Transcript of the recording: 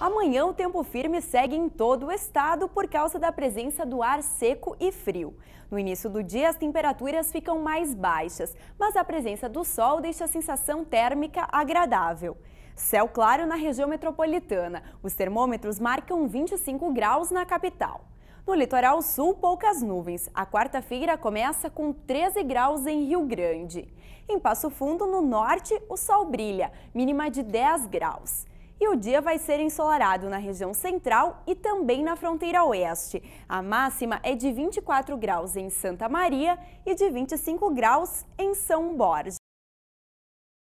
Amanhã o tempo firme segue em todo o estado por causa da presença do ar seco e frio. No início do dia as temperaturas ficam mais baixas, mas a presença do sol deixa a sensação térmica agradável. Céu claro na região metropolitana. Os termômetros marcam 25 graus na capital. No litoral sul, poucas nuvens. A quarta-feira começa com 13 graus em Rio Grande. Em Passo Fundo, no norte, o sol brilha, mínima de 10 graus e o dia vai ser ensolarado na região central e também na fronteira oeste. A máxima é de 24 graus em Santa Maria e de 25 graus em São Borja.